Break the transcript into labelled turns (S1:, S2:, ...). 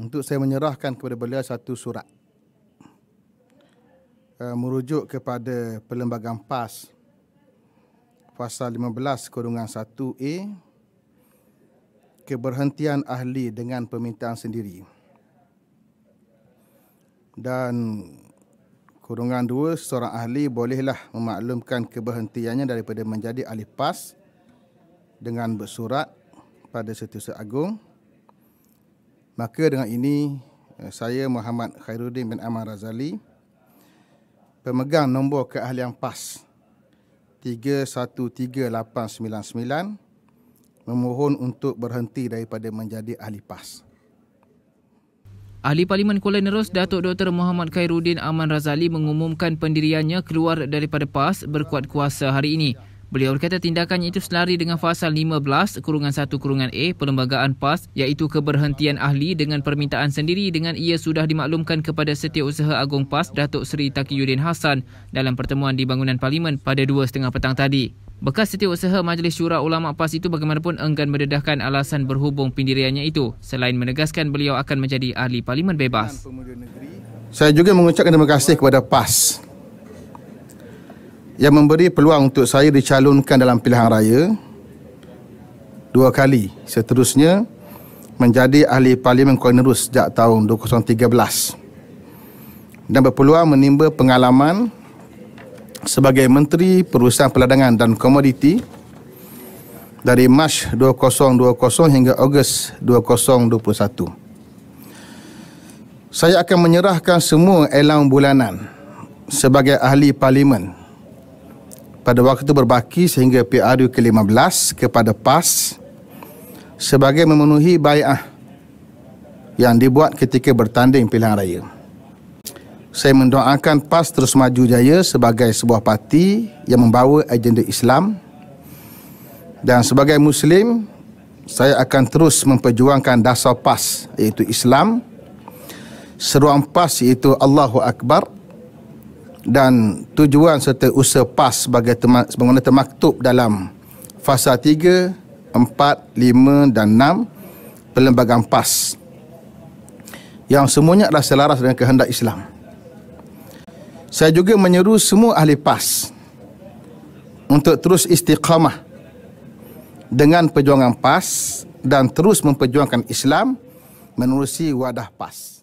S1: untuk saya menyerahkan kepada beliau satu surat uh, merujuk kepada perlembagaan PAS pasal 15 kurungan 1A keberhentian ahli dengan permintaan sendiri dan kurungan 2 seorang ahli bolehlah memaklumkan keberhentiannya daripada menjadi ahli PAS dengan bersurat pada setiausaha agung Maka dengan ini eh, saya Muhammad Khairuddin bin Amar Razali pemegang nombor keahlian PAS 313899 memohon untuk berhenti daripada menjadi ahli PAS.
S2: Ahli Parlimen Kuala Nerus Datuk Dr Muhammad Khairuddin Aman Razali mengumumkan pendiriannya keluar daripada PAS berkuat kuasa hari ini. Beliau berkata tindakannya itu selari dengan fasa 15 kurungan 1 kurungan A perlembagaan PAS iaitu keberhentian ahli dengan permintaan sendiri dengan ia sudah dimaklumkan kepada Setiausaha agung PAS Datuk Seri Takiyudin Hassan, dalam pertemuan di bangunan parlimen pada 2.30 petang tadi. Bekas Setiausaha Majlis Syura Ulama PAS itu bagaimanapun enggan mendedahkan alasan berhubung pendiriannya itu selain menegaskan beliau akan menjadi ahli parlimen bebas.
S1: Saya juga mengucapkan terima kasih kepada PAS yang memberi peluang untuk saya dicalonkan dalam pilihan raya dua kali seterusnya menjadi ahli parlimen Kuala Nerus sejak tahun 2013 dan berpeluang menimba pengalaman sebagai Menteri Perusahaan Peladangan dan Komoditi dari Mac 2020 hingga Ogos 2021. Saya akan menyerahkan semua elang bulanan sebagai ahli parlimen pada waktu itu berbaki sehingga PRU ke-15 kepada PAS sebagai memenuhi bayah yang dibuat ketika bertanding pilihan raya. Saya mendoakan PAS terus maju jaya sebagai sebuah parti yang membawa agenda Islam dan sebagai Muslim, saya akan terus memperjuangkan dasar PAS iaitu Islam, seruan PAS iaitu Allahu Akbar dan tujuan serta usaha PAS sebagai sebagaimana termaktub dalam fasa 3, 4, 5 dan 6 perlembagaan PAS yang semuanya adalah selaras dengan kehendak Islam. Saya juga menyeru semua ahli PAS untuk terus istiqamah dengan perjuangan PAS dan terus memperjuangkan Islam menerusi wadah PAS.